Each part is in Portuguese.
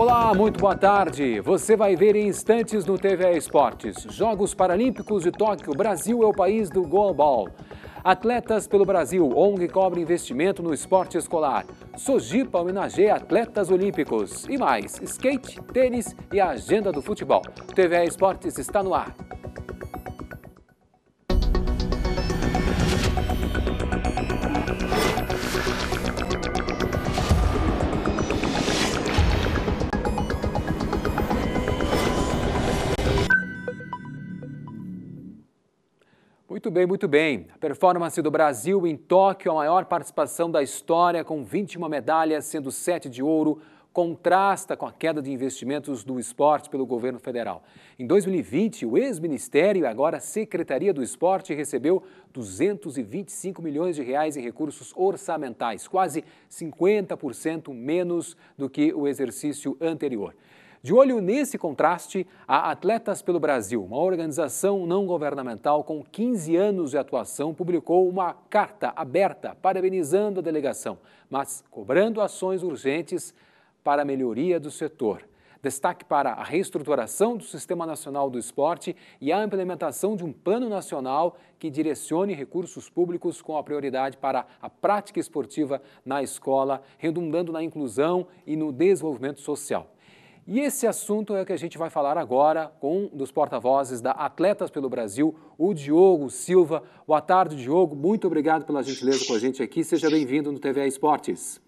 Olá, muito boa tarde. Você vai ver em instantes no TV Esportes. Jogos Paralímpicos de Tóquio, Brasil é o país do goalball. Atletas pelo Brasil, ONG cobre investimento no esporte escolar. Sojipa homenageia atletas olímpicos. E mais, skate, tênis e a agenda do futebol. TV Esportes está no ar. Muito bem, muito bem. A performance do Brasil em Tóquio, a maior participação da história, com 21 medalhas, sendo 7 de ouro, contrasta com a queda de investimentos do esporte pelo governo federal. Em 2020, o ex-ministério agora Secretaria do Esporte recebeu 225 milhões de reais em recursos orçamentais, quase 50% menos do que o exercício anterior. De olho nesse contraste, a Atletas pelo Brasil, uma organização não governamental com 15 anos de atuação, publicou uma carta aberta parabenizando a delegação, mas cobrando ações urgentes para a melhoria do setor. Destaque para a reestruturação do Sistema Nacional do Esporte e a implementação de um plano nacional que direcione recursos públicos com a prioridade para a prática esportiva na escola, redundando na inclusão e no desenvolvimento social. E esse assunto é o que a gente vai falar agora com um dos porta-vozes da Atletas pelo Brasil, o Diogo Silva. Boa tarde, Diogo. Muito obrigado pela gentileza com a gente aqui. Seja bem-vindo no TVA Esportes.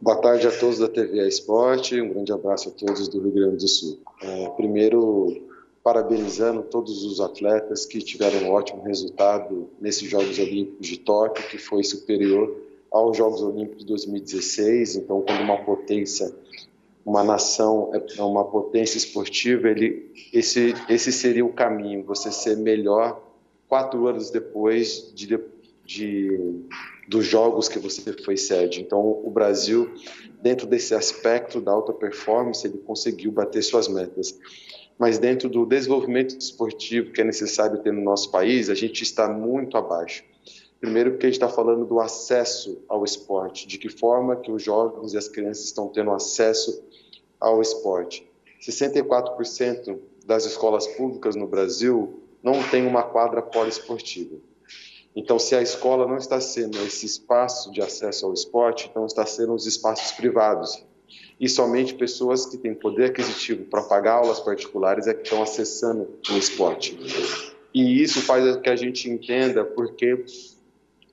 Boa tarde a todos da TVA Esporte. Um grande abraço a todos do Rio Grande do Sul. É, primeiro, parabenizando todos os atletas que tiveram um ótimo resultado nesses Jogos Olímpicos de Tóquio, que foi superior aos Jogos Olímpicos de 2016. Então, quando uma potência uma nação, é uma potência esportiva, ele, esse, esse seria o caminho, você ser melhor quatro anos depois de, de, dos jogos que você foi sede. Então, o Brasil, dentro desse aspecto da alta performance, ele conseguiu bater suas metas. Mas dentro do desenvolvimento esportivo que é necessário ter no nosso país, a gente está muito abaixo. Primeiro, porque a gente está falando do acesso ao esporte, de que forma que os jovens e as crianças estão tendo acesso ao esporte. 64% das escolas públicas no Brasil não tem uma quadra poliesportiva. Então, se a escola não está sendo esse espaço de acesso ao esporte, então está sendo os espaços privados. E somente pessoas que têm poder aquisitivo para pagar aulas particulares é que estão acessando o esporte. E isso faz com que a gente entenda porque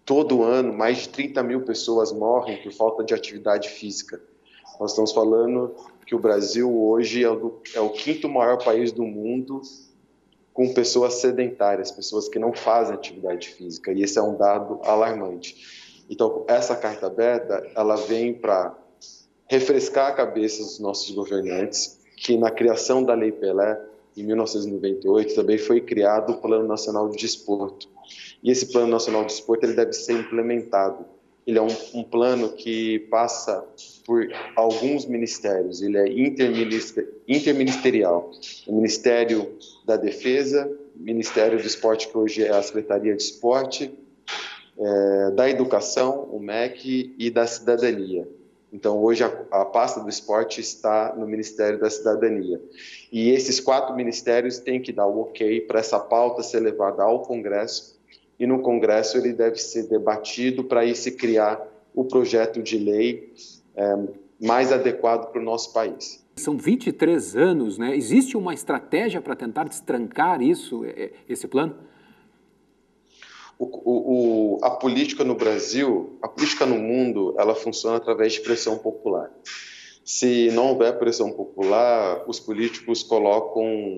todo ano mais de 30 mil pessoas morrem por falta de atividade física. Nós estamos falando que o Brasil hoje é o, é o quinto maior país do mundo com pessoas sedentárias, pessoas que não fazem atividade física, e esse é um dado alarmante. Então, essa carta aberta, ela vem para refrescar a cabeça dos nossos governantes, que na criação da Lei Pelé, em 1998, também foi criado o Plano Nacional de Desporto. E esse Plano Nacional de Desporto ele deve ser implementado ele é um, um, plano que passa por alguns ministérios, ele é interminister, interministerial. O Ministério da Defesa, Ministério do Esporte, que hoje é a Secretaria de Esporte, é, da Educação, o MEC, e da Cidadania. Então, hoje, a, a pasta do esporte está no Ministério da Cidadania. E esses quatro ministérios têm que dar o ok para essa pauta ser levada ao Congresso e no Congresso ele deve ser debatido para aí se criar o projeto de lei é, mais adequado para o nosso país. São 23 anos, né? Existe uma estratégia para tentar destrancar isso, é, é, esse plano? O, o, o, a política no Brasil, a política no mundo, ela funciona através de pressão popular. Se não houver pressão popular, os políticos colocam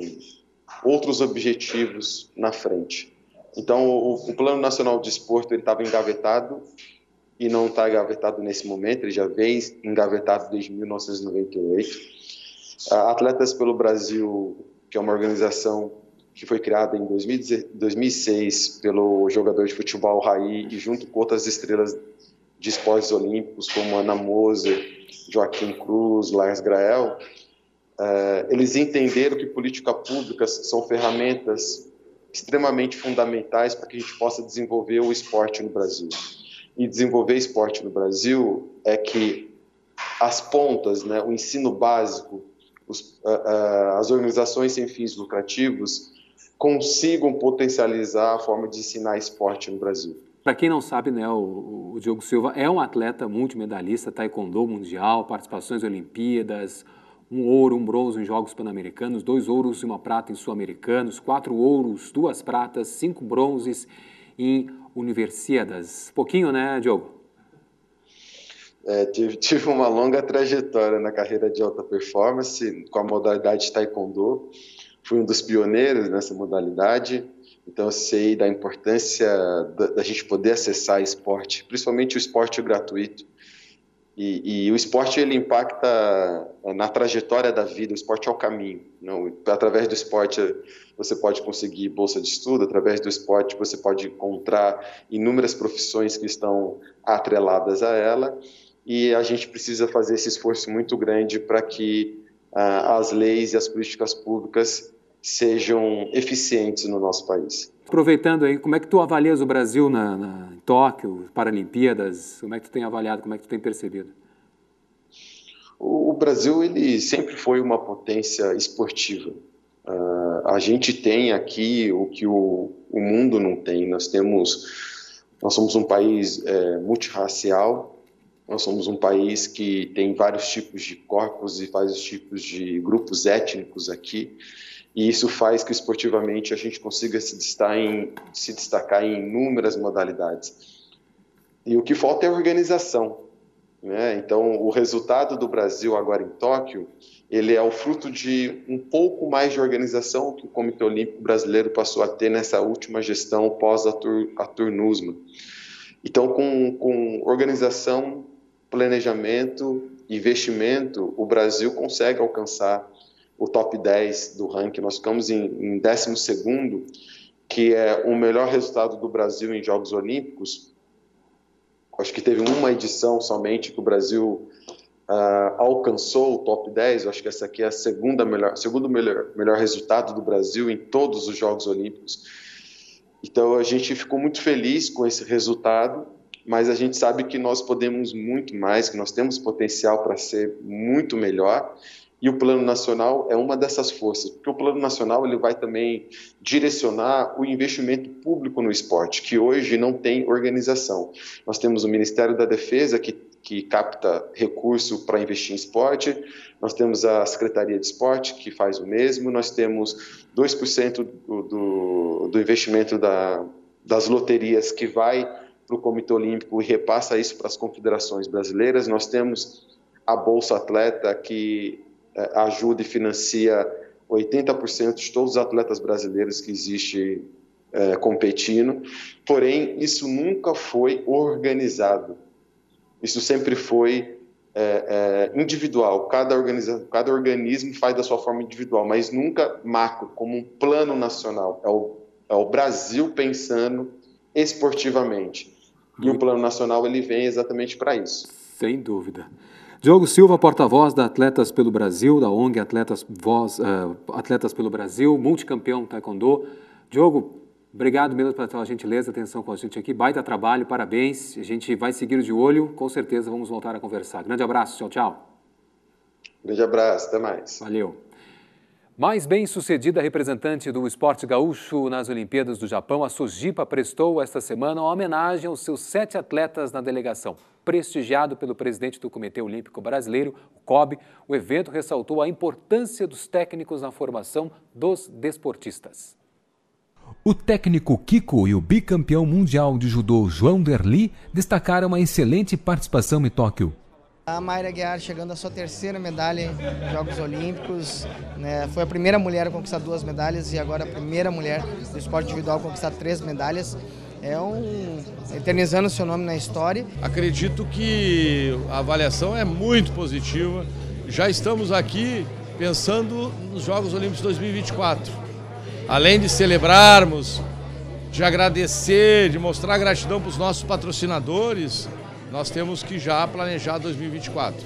outros objetivos na frente. Então, o, o Plano Nacional de Esporte estava engavetado e não está engavetado nesse momento, ele já vem engavetado desde 1998. Atletas pelo Brasil, que é uma organização que foi criada em 2006 pelo jogador de futebol Raí e junto com outras estrelas de esportes olímpicos, como Ana Moser, Joaquim Cruz, Lars Grael, eh, eles entenderam que políticas públicas são ferramentas extremamente fundamentais para que a gente possa desenvolver o esporte no Brasil. E desenvolver esporte no Brasil é que as pontas, né, o ensino básico, os, uh, uh, as organizações sem fins lucrativos consigam potencializar a forma de ensinar esporte no Brasil. Para quem não sabe, né, o, o Diogo Silva é um atleta multimedalista, taekwondo mundial, participações em Olimpíadas, um ouro, um bronze em Jogos Pan-Americanos, dois ouros e uma prata em Sul-Americanos, quatro ouros, duas pratas, cinco bronzes em Universiadas. Pouquinho, né, Diogo? É, tive, tive, uma longa trajetória na carreira de alta performance com a modalidade Taekwondo. Fui um dos pioneiros nessa modalidade, então eu sei da importância da, da gente poder acessar esporte, principalmente o esporte gratuito e, e, o esporte ele impacta eh, na trajetória da vida, o esporte é o caminho. Não? Né? Através do esporte você pode conseguir bolsa de estudo, através do esporte você pode encontrar inúmeras profissões que estão atreladas a ela, e a gente precisa fazer esse esforço muito grande para que ah, as leis e as políticas públicas sejam eficientes no nosso país. Aproveitando aí, como é que tu avalias o Brasil na, na em Tóquio, Paralimpíadas? Como é que tu tem avaliado, como é que tu tem percebido? O, o Brasil, ele sempre foi uma potência esportiva. Uh, a gente tem aqui o que o, o mundo não tem. Nós temos, nós somos um país é, multirracial, nós somos um país que tem vários tipos de corpos e vários tipos de grupos étnicos aqui e isso faz que esportivamente a gente consiga se destacar em, se destacar em inúmeras modalidades. E o que falta é organização. Né? Então, o resultado do Brasil agora em Tóquio, ele é o fruto de um pouco mais de organização que o Comitê Olímpico Brasileiro passou a ter nessa última gestão pós-Aturnusma. Então, com, com organização, planejamento, investimento, o Brasil consegue alcançar o top 10 do ranking, nós ficamos em, em 12, que é o melhor resultado do Brasil em Jogos Olímpicos. Acho que teve uma edição somente que o Brasil uh, alcançou o top 10. Acho que essa aqui é a segunda melhor, segundo melhor, melhor resultado do Brasil em todos os Jogos Olímpicos. Então a gente ficou muito feliz com esse resultado mas a gente sabe que nós podemos muito mais, que nós temos potencial para ser muito melhor e o Plano Nacional é uma dessas forças, porque o Plano Nacional ele vai também direcionar o investimento público no esporte, que hoje não tem organização. Nós temos o Ministério da Defesa, que, que capta recurso para investir em esporte, nós temos a Secretaria de Esporte, que faz o mesmo, nós temos 2% do, do, do investimento da, das loterias que vai para o Comitê Olímpico e repassa isso para as confederações brasileiras, nós temos a Bolsa Atleta, que é, ajuda e financia 80% de todos os atletas brasileiros que existem é, competindo. Porém, isso nunca foi organizado. Isso sempre foi é, é, individual. Cada, organiza, cada organismo faz da sua forma individual, mas nunca macro, como um plano nacional. É o, é o Brasil pensando esportivamente. E o plano nacional ele vem exatamente para isso. Sem dúvida. Diogo Silva, porta-voz da Atletas pelo Brasil, da ONG Atletas, Voz, uh, Atletas pelo Brasil, multicampeão taekwondo. Diogo, obrigado mesmo pela sua gentileza, atenção com a gente aqui. Baita trabalho, parabéns. A gente vai seguir de olho, com certeza vamos voltar a conversar. Grande abraço, tchau, tchau. Grande abraço, até mais. Valeu. Mais bem-sucedida representante do esporte gaúcho nas Olimpíadas do Japão, a Sujipa prestou esta semana uma homenagem aos seus sete atletas na delegação. Prestigiado pelo presidente do Comitê Olímpico Brasileiro, o COB, o evento ressaltou a importância dos técnicos na formação dos desportistas. O técnico Kiko e o bicampeão mundial de judô João Derli destacaram a excelente participação em Tóquio. A Mayra Guiar chegando à sua terceira medalha em Jogos Olímpicos, né? foi a primeira mulher a conquistar duas medalhas e agora a primeira mulher do esporte individual a conquistar três medalhas. É um eternizando seu nome na história. Acredito que a avaliação é muito positiva. Já estamos aqui pensando nos Jogos Olímpicos 2024. Além de celebrarmos, de agradecer, de mostrar gratidão para os nossos patrocinadores, nós temos que já planejar 2024.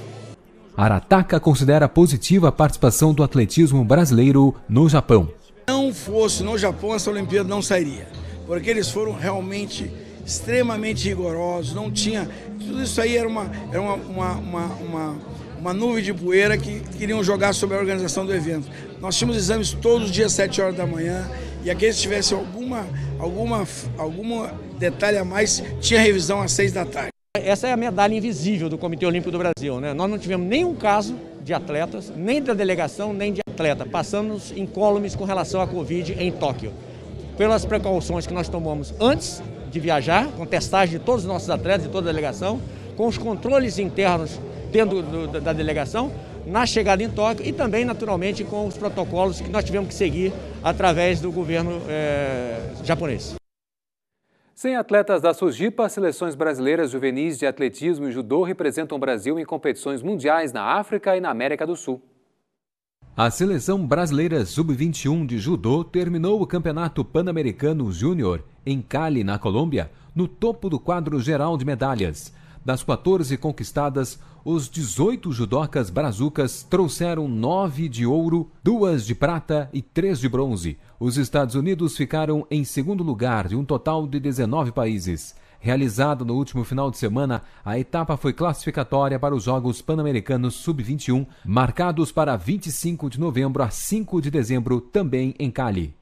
Arataca considera positiva a participação do atletismo brasileiro no Japão. Não fosse no Japão, essa Olimpíada não sairia, porque eles foram realmente extremamente rigorosos, não tinha. Tudo isso aí era uma, era uma, uma, uma, uma, uma nuvem de poeira que queriam jogar sobre a organização do evento. Nós tínhamos exames todos os dias, 7 horas da manhã, e aqueles que tivessem alguma, alguma, algum detalhe a mais, tinha revisão às 6 da tarde. Essa é a medalha invisível do Comitê Olímpico do Brasil. Né? Nós não tivemos nenhum caso de atletas, nem da delegação, nem de atleta. Passamos incólumes com relação à Covid em Tóquio. Pelas precauções que nós tomamos antes de viajar, com testagem de todos os nossos atletas, e toda a delegação, com os controles internos dentro do, da delegação, na chegada em Tóquio e também, naturalmente, com os protocolos que nós tivemos que seguir através do governo eh, japonês. Sem atletas da Sujipa, seleções brasileiras juvenis de atletismo e judô representam o Brasil em competições mundiais na África e na América do Sul. A seleção brasileira sub-21 de judô terminou o Campeonato Pan-Americano Júnior em Cali, na Colômbia, no topo do quadro geral de medalhas, das 14 conquistadas, os 18 judocas brazucas trouxeram 9 de ouro, 2 de prata e 3 de bronze. Os Estados Unidos ficaram em segundo lugar de um total de 19 países. Realizada no último final de semana, a etapa foi classificatória para os Jogos Pan-Americanos Sub-21, marcados para 25 de novembro a 5 de dezembro, também em Cali.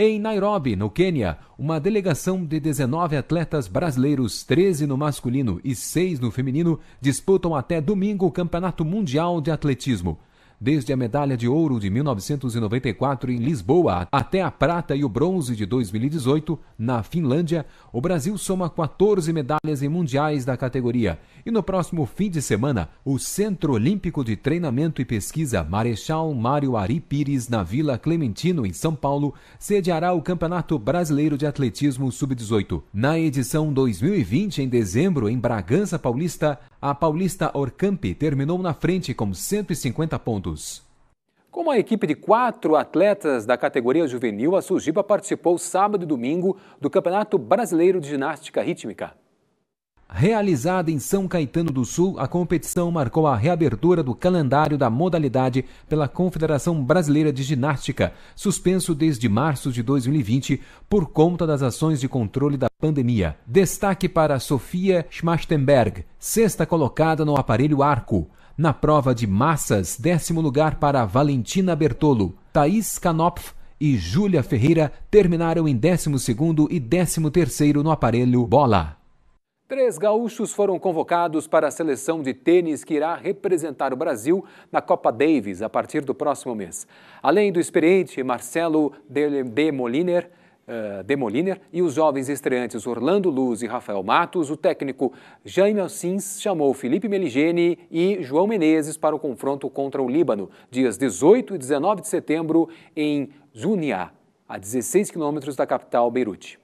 Em Nairobi, no Quênia, uma delegação de 19 atletas brasileiros, 13 no masculino e 6 no feminino, disputam até domingo o Campeonato Mundial de Atletismo. Desde a medalha de ouro de 1994 em Lisboa até a prata e o bronze de 2018 na Finlândia, o Brasil soma 14 medalhas em mundiais da categoria e no próximo fim de semana, o Centro Olímpico de Treinamento e Pesquisa Marechal Mário Ari Pires, na Vila Clementino, em São Paulo, sediará o Campeonato Brasileiro de Atletismo Sub-18. Na edição 2020, em dezembro, em Bragança Paulista, a paulista Orcamp terminou na frente com 150 pontos. Como a equipe de quatro atletas da categoria juvenil, a Sujiba participou sábado e domingo do Campeonato Brasileiro de Ginástica Rítmica. Realizada em São Caetano do Sul, a competição marcou a reabertura do calendário da modalidade pela Confederação Brasileira de Ginástica, suspenso desde março de 2020 por conta das ações de controle da pandemia. Destaque para Sofia Schmachtenberg, sexta colocada no aparelho arco. Na prova de massas, décimo lugar para Valentina Bertolo. Thaís Kanopf e Júlia Ferreira terminaram em décimo segundo e décimo terceiro no aparelho bola. Três gaúchos foram convocados para a seleção de tênis que irá representar o Brasil na Copa Davis a partir do próximo mês. Além do experiente Marcelo de Moliner, uh, eh, de Moliner e os jovens estreantes Orlando Luz e Rafael Matos, o técnico Jaime Alcins chamou Felipe Meligeni e João Menezes para o confronto contra o Líbano, dias 18 e 19 de setembro, em Zunia, a 16 quilômetros da capital Beirute.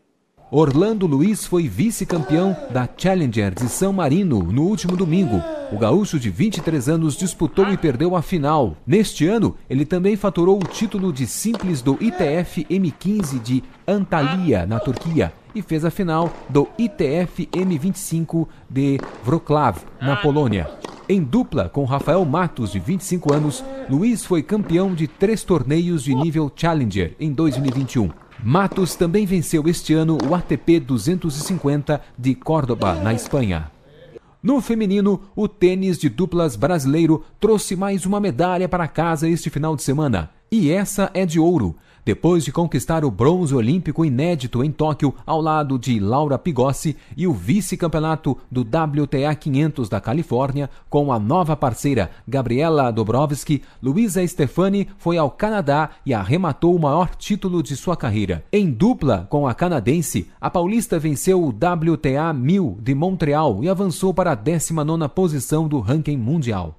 Orlando Luiz foi vice-campeão da Challenger de São Marino no último domingo. O gaúcho de 23 anos disputou e perdeu a final. Neste ano, ele também faturou o título de simples do ITF M15 de Antalya, na Turquia, e fez a final do ITF M25 de Wrocław, na Polônia. Em dupla com Rafael Matos, de 25 anos, Luiz foi campeão de três torneios de nível Challenger em 2021. Matos também venceu este ano o ATP 250 de Córdoba, na Espanha. No feminino, o tênis de duplas brasileiro trouxe mais uma medalha para casa este final de semana. E essa é de ouro. Depois de conquistar o bronze olímpico inédito em Tóquio ao lado de Laura Pigossi e o vice-campeonato do WTA 500 da Califórnia com a nova parceira Gabriela Dobrovski, Luisa Stefani foi ao Canadá e arrematou o maior título de sua carreira. Em dupla com a canadense, a paulista venceu o WTA 1000 de Montreal e avançou para a 19ª posição do ranking mundial.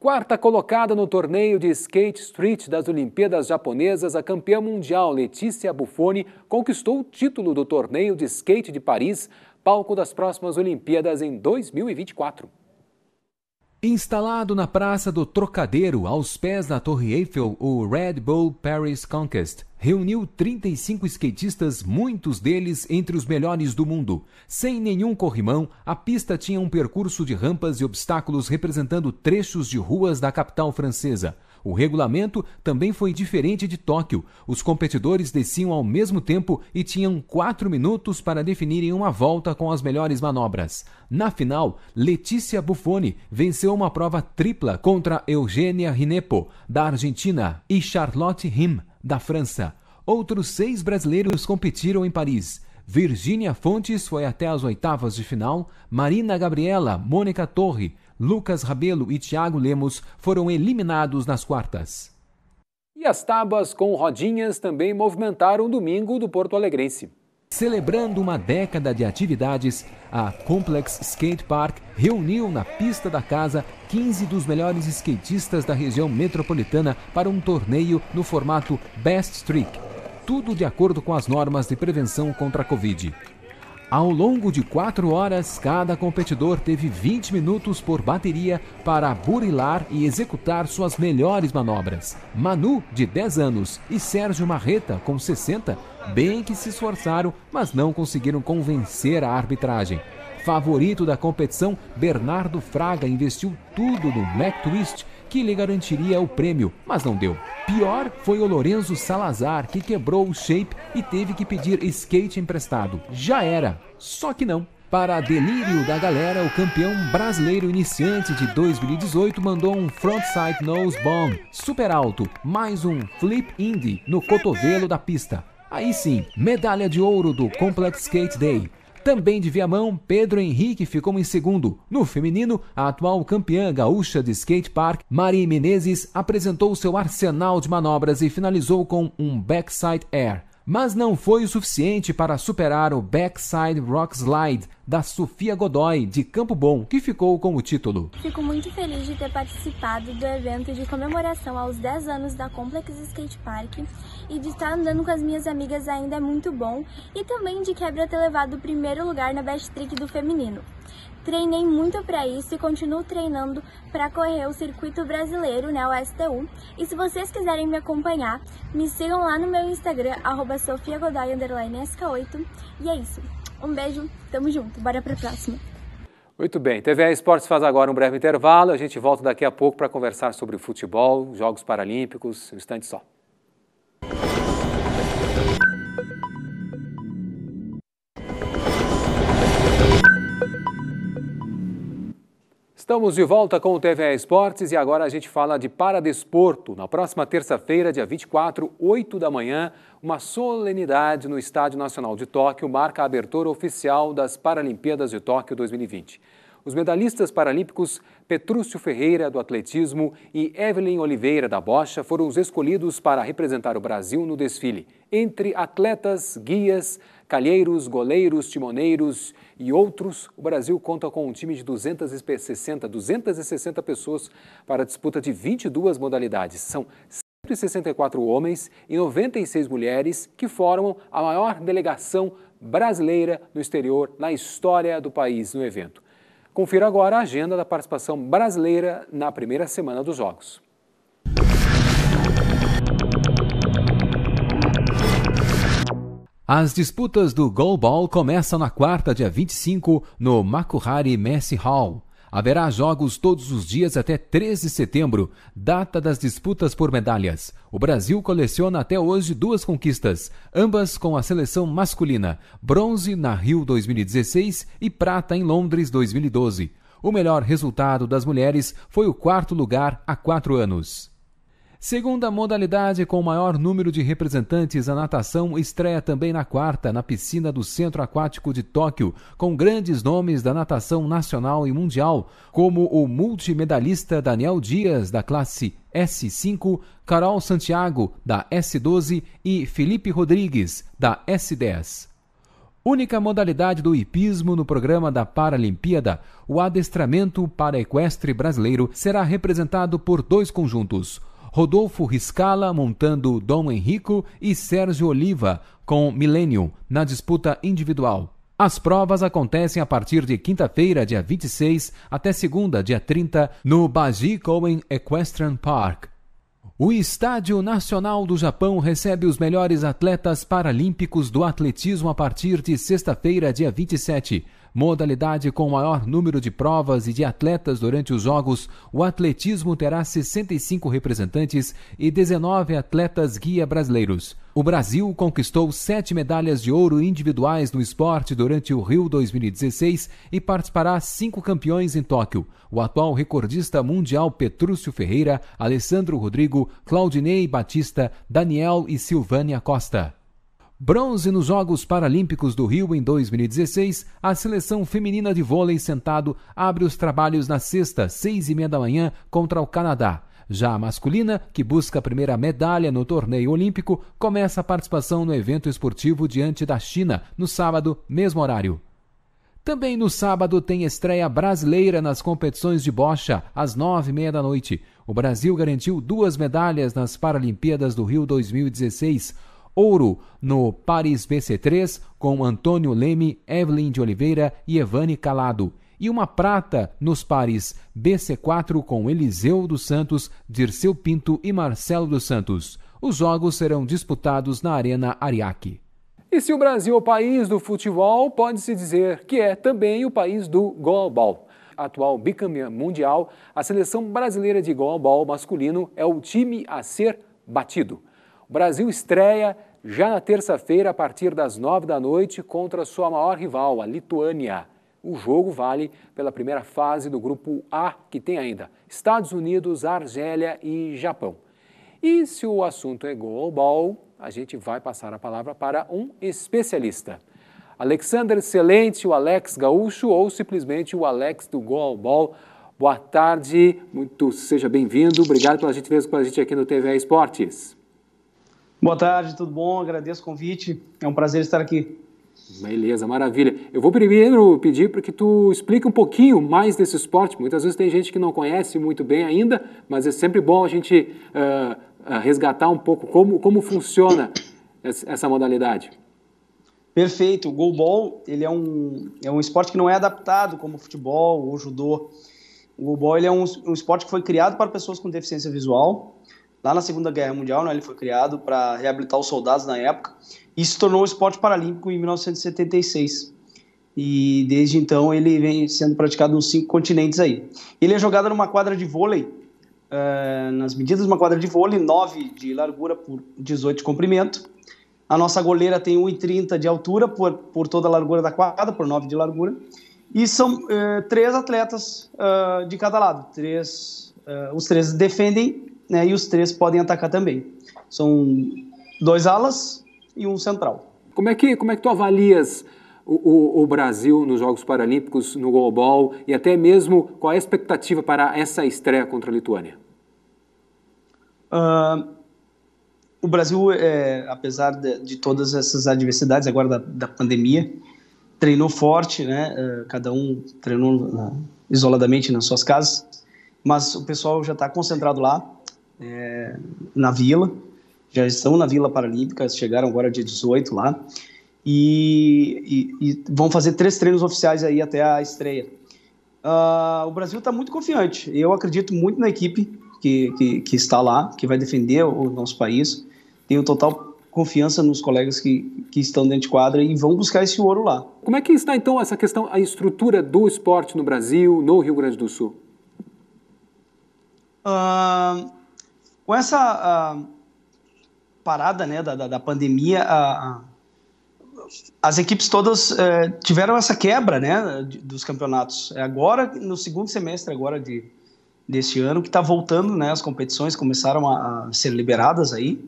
Quarta colocada no torneio de Skate Street das Olimpíadas Japonesas, a campeã mundial Letícia Buffoni conquistou o título do torneio de skate de Paris, palco das próximas Olimpíadas em 2024. Instalado na Praça do Trocadeiro, aos pés da Torre Eiffel, o Red Bull Paris Conquest reuniu 35 skatistas, muitos deles entre os melhores do mundo. Sem nenhum corrimão, a pista tinha um percurso de rampas e obstáculos representando trechos de ruas da capital francesa. O regulamento também foi diferente de Tóquio. Os competidores desciam ao mesmo tempo e tinham quatro minutos para definirem uma volta com as melhores manobras. Na final, Letícia Buffoni venceu uma prova tripla contra Eugênia Rinepo, da Argentina, e Charlotte Rim, da França. Outros seis brasileiros competiram em Paris. Virgínia Fontes foi até as oitavas de final, Marina Gabriela, Mônica Torre, Lucas Rabelo e Thiago Lemos foram eliminados nas quartas. E as tábuas com rodinhas também movimentaram o domingo do Porto Alegrense. Celebrando uma década de atividades, a Complex Skate Park reuniu na pista da casa 15 dos melhores skatistas da região metropolitana para um torneio no formato Best Trick, tudo de acordo com as normas de prevenção contra a Covid. Ao longo de quatro horas, cada competidor teve 20 minutos por bateria para burilar e executar suas melhores manobras. Manu, de 10 anos, e Sérgio Marreta, com 60, bem que se esforçaram, mas não conseguiram convencer a arbitragem. Favorito da competição, Bernardo Fraga investiu tudo no Mac Twist que lhe garantiria o prêmio, mas não deu. Pior foi o Lorenzo Salazar, que quebrou o shape e teve que pedir skate emprestado. Já era, só que não. Para delírio da galera, o campeão brasileiro iniciante de 2018 mandou um frontside nose bomb super alto, mais um flip indie no cotovelo da pista. Aí sim, medalha de ouro do Complex Skate Day. Também de Viamão, Pedro Henrique ficou em segundo. No feminino, a atual campeã gaúcha de skate park, Mari Menezes, apresentou seu arsenal de manobras e finalizou com um backside air mas não foi o suficiente para superar o Backside Rock Slide da Sofia Godoy, de Campo Bom, que ficou com o título. Fico muito feliz de ter participado do evento de comemoração aos 10 anos da Complex Skate Park e de estar andando com as minhas amigas ainda é muito bom e também de quebra ter levado o primeiro lugar na Best Trick do feminino. Treinei muito para isso e continuo treinando para correr o circuito brasileiro, né, o STU. E se vocês quiserem me acompanhar, me sigam lá no meu Instagram, sofiagodai__sk8. E é isso. Um beijo, tamo junto, bora pra próxima. Muito bem, TV Esportes faz agora um breve intervalo, a gente volta daqui a pouco para conversar sobre futebol, Jogos Paralímpicos, um instante só. Estamos de volta com o TV Esportes e agora a gente fala de Paradesporto. Na próxima terça-feira, dia 24, 8 da manhã, uma solenidade no Estádio Nacional de Tóquio marca a abertura oficial das Paralimpíadas de Tóquio 2020 os medalhistas paralímpicos Petrúcio Ferreira, do atletismo, e Evelyn Oliveira, da bocha, foram os escolhidos para representar o Brasil no desfile. Entre atletas, guias, calheiros, goleiros, timoneiros e outros, o Brasil conta com um time de 260, 260 pessoas para a disputa de 22 modalidades. São 164 homens e 96 mulheres que formam a maior delegação brasileira no exterior na história do país no evento. Confira agora a agenda da participação brasileira na primeira semana dos Jogos. As disputas do Goalball começam na quarta, dia 25, no Makuhari Messi Hall. Haverá jogos todos os dias até 13 de setembro, data das disputas por medalhas. O Brasil coleciona até hoje duas conquistas, ambas com a seleção masculina: bronze na Rio 2016 e prata em Londres 2012. O melhor resultado das mulheres foi o quarto lugar há quatro anos. Segunda modalidade com maior número de representantes, a natação estreia também na quarta, na piscina do Centro Aquático de Tóquio, com grandes nomes da natação nacional e mundial, como o multimedalista Daniel Dias, da classe S5, Carol Santiago, da S12 e Felipe Rodrigues, da S10. Única modalidade do hipismo no programa da Paralimpíada, o adestramento para equestre brasileiro será representado por dois conjuntos Rodolfo Riscala montando Dom Henrico e Sérgio Oliva com Millennium na disputa individual. As provas acontecem a partir de quinta-feira, dia 26, até segunda, dia 30, no Baji Cohen Equestrian Park. O Estádio Nacional do Japão recebe os melhores atletas paralímpicos do atletismo a partir de sexta-feira, dia 27. Modalidade com o maior número de provas e de atletas durante os Jogos, o atletismo terá 65 representantes e 19 atletas guia brasileiros. O Brasil conquistou sete medalhas de ouro individuais no esporte durante o Rio 2016 e participará cinco campeões em Tóquio. O atual recordista mundial Petrúcio Ferreira, Alessandro Rodrigo, Claudinei Batista, Daniel e Silvânia Costa. Bronze nos Jogos Paralímpicos do Rio em 2016, a seleção feminina de vôlei sentado abre os trabalhos na sexta, seis e meia da manhã, contra o Canadá. Já a masculina, que busca a primeira medalha no torneio olímpico, começa a participação no evento esportivo diante da China, no sábado, mesmo horário. Também no sábado tem estreia brasileira nas competições de bocha, às nove e meia da noite. O Brasil garantiu duas medalhas nas Paralimpíadas do Rio 2016. Ouro no Paris BC3 com Antônio Leme, Evelyn de Oliveira e Evane Calado. E uma prata nos pares BC4 com Eliseu dos Santos, Dirceu Pinto e Marcelo dos Santos. Os jogos serão disputados na Arena Ariake. E se o Brasil é o país do futebol, pode-se dizer que é também o país do goalball. atual bicampeã mundial, a seleção brasileira de goalball masculino é o time a ser batido. O Brasil estreia já na terça-feira, a partir das nove da noite, contra sua maior rival, a Lituânia. O jogo vale pela primeira fase do grupo A, que tem ainda Estados Unidos, Argélia e Japão. E se o assunto é global, a gente vai passar a palavra para um especialista. Alexander Excelente, o Alex Gaúcho ou simplesmente o Alex do Global. Boa tarde, muito seja bem-vindo. Obrigado pela gentileza com a gente aqui no TV Esportes. Boa tarde, tudo bom? Agradeço o convite. É um prazer estar aqui. Beleza, maravilha. Eu vou primeiro pedir para que tu explique um pouquinho mais desse esporte. Muitas vezes tem gente que não conhece muito bem ainda, mas é sempre bom a gente uh, resgatar um pouco como, como funciona essa modalidade. Perfeito. O goalball ele é, um, é um esporte que não é adaptado como futebol ou judô. O goalball ele é um, um esporte que foi criado para pessoas com deficiência visual, lá na Segunda Guerra Mundial, né, ele foi criado para reabilitar os soldados na época, e se tornou o esporte paralímpico em 1976. E desde então ele vem sendo praticado nos cinco continentes aí. Ele é jogado numa quadra de vôlei, é, nas medidas de uma quadra de vôlei, 9 de largura por 18 de comprimento. A nossa goleira tem 1,30 de altura por, por toda a largura da quadra, por 9 de largura. E são é, três atletas ah, de cada lado. Três, eh, os três defendem né, e os três podem atacar também. São dois alas e um central. Como é que, como é que tu avalias o, o, o, Brasil nos Jogos Paralímpicos, no goalball e até mesmo qual é a expectativa para essa estreia contra a Lituânia? Uh, o Brasil, é, apesar de, de, todas essas adversidades agora da, da pandemia, treinou forte, né? Uh, cada um treinou né, isoladamente nas suas casas, mas o pessoal já está concentrado lá é, na Vila, já estão na Vila Paralímpica, chegaram agora dia 18 lá, e, e, e vão fazer três treinos oficiais aí até a estreia. Uh, o Brasil está muito confiante, eu acredito muito na equipe que, que, que, está lá, que vai defender o nosso país, tenho total confiança nos colegas que, que estão dentro de quadra e vão buscar esse ouro lá. Como é que está então essa questão, a estrutura do esporte no Brasil, no Rio Grande do Sul? Uh, com essa uh, parada né, da, da, da pandemia, uh, as equipes todas eh, tiveram essa quebra né, dos campeonatos. É Agora, no segundo semestre agora de, deste ano, que está voltando, né, as competições começaram a, a ser liberadas aí.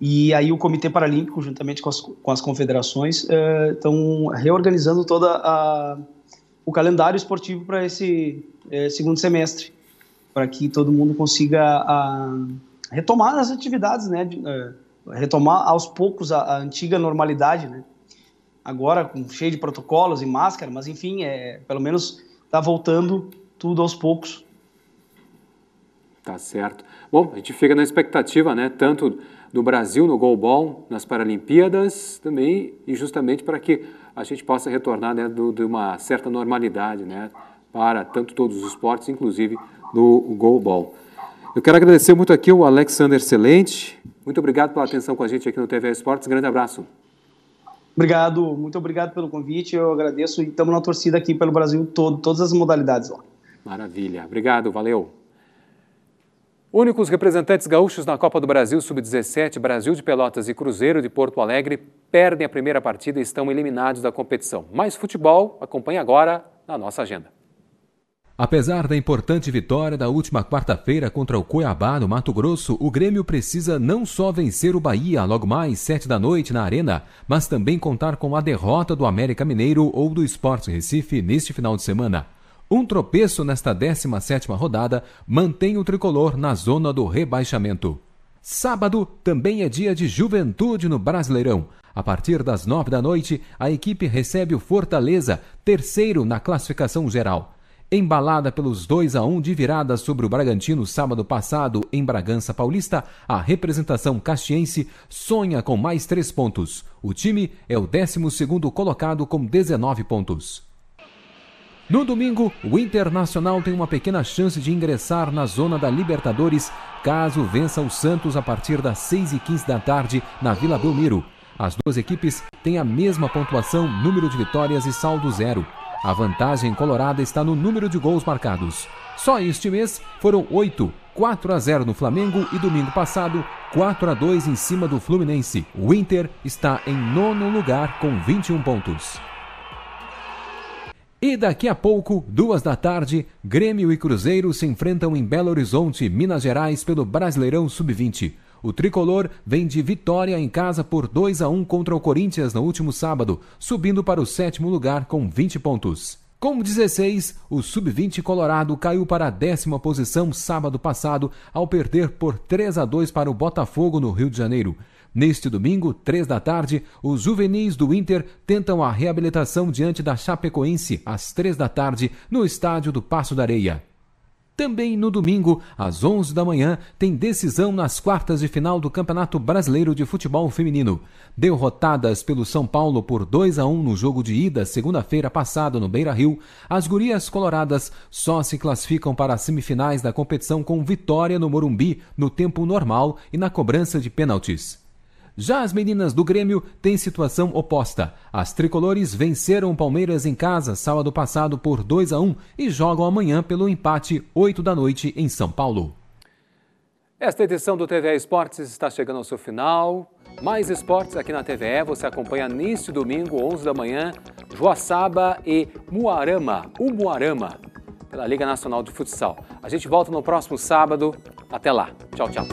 E aí o Comitê Paralímpico, juntamente com as, com as confederações, estão eh, reorganizando todo o calendário esportivo para esse eh, segundo semestre para que todo mundo consiga a, ah, retomar as atividades, né? De, eh, retomar aos poucos a, a, antiga normalidade, né? Agora com cheio de protocolos e máscara, mas enfim, é pelo menos está voltando tudo aos poucos. Tá certo. Bom, a gente fica na expectativa, né? Tanto do Brasil no Ball nas Paralimpíadas também, e justamente para que a gente possa retornar né, do, de uma certa normalidade, né? para tanto todos os esportes, inclusive no goalball. Eu quero agradecer muito aqui o Alexander excelente. Muito obrigado pela atenção com a gente aqui no TV Esportes. Grande abraço. Obrigado, muito obrigado pelo convite. Eu agradeço e estamos na torcida aqui pelo Brasil todo, todas as modalidades lá. Maravilha. Obrigado, valeu. Únicos representantes gaúchos na Copa do Brasil Sub-17, Brasil de Pelotas e Cruzeiro de Porto Alegre perdem a primeira partida e estão eliminados da competição. Mais futebol, acompanhe agora na nossa agenda. Apesar da importante vitória da última quarta-feira contra o Cuiabá, no Mato Grosso, o Grêmio precisa não só vencer o Bahia logo mais sete da noite na Arena, mas também contar com a derrota do América Mineiro ou do Esporte Recife neste final de semana. Um tropeço nesta 17ª rodada mantém o tricolor na zona do rebaixamento. Sábado também é dia de juventude no Brasileirão. A partir das nove da noite, a equipe recebe o Fortaleza, terceiro na classificação geral. Embalada pelos 2 a 1 de virada sobre o Bragantino sábado passado em Bragança Paulista, a representação castiense sonha com mais três pontos. O time é o 12 colocado com 19 pontos. No domingo, o Internacional tem uma pequena chance de ingressar na zona da Libertadores caso vença o Santos a partir das 6h15 da tarde na Vila Belmiro. As duas equipes têm a mesma pontuação, número de vitórias e saldo zero. A vantagem colorada está no número de gols marcados. Só este mês foram 8, 4 a 0 no Flamengo e domingo passado 4 a 2 em cima do Fluminense. O Inter está em nono lugar com 21 pontos. E daqui a pouco, duas da tarde, Grêmio e Cruzeiro se enfrentam em Belo Horizonte, Minas Gerais, pelo Brasileirão Sub-20. O tricolor vem de vitória em casa por 2 a 1 contra o Corinthians no último sábado, subindo para o sétimo lugar com 20 pontos. Com 16, o Sub-20 Colorado caiu para a décima posição sábado passado ao perder por 3 a 2 para o Botafogo no Rio de Janeiro. Neste domingo, 3 da tarde, os juvenis do Inter tentam a reabilitação diante da Chapecoense às 3 da tarde no estádio do Passo da Areia. Também no domingo, às 11 da manhã, tem decisão nas quartas de final do Campeonato Brasileiro de Futebol Feminino. Derrotadas pelo São Paulo por 2 a 1 no jogo de ida segunda-feira passada no Beira-Rio, as gurias coloradas só se classificam para as semifinais da competição com vitória no Morumbi no tempo normal e na cobrança de pênaltis. Já as meninas do Grêmio têm situação oposta. As tricolores venceram o Palmeiras em casa sábado passado por 2 a 1 e jogam amanhã pelo empate 8 da noite em São Paulo. Esta edição do TVE Esportes está chegando ao seu final. Mais esportes aqui na TVE você acompanha neste domingo, 11 da manhã, Joaçaba e Muarama, o Muarama, pela Liga Nacional de Futsal. A gente volta no próximo sábado. Até lá. Tchau, tchau.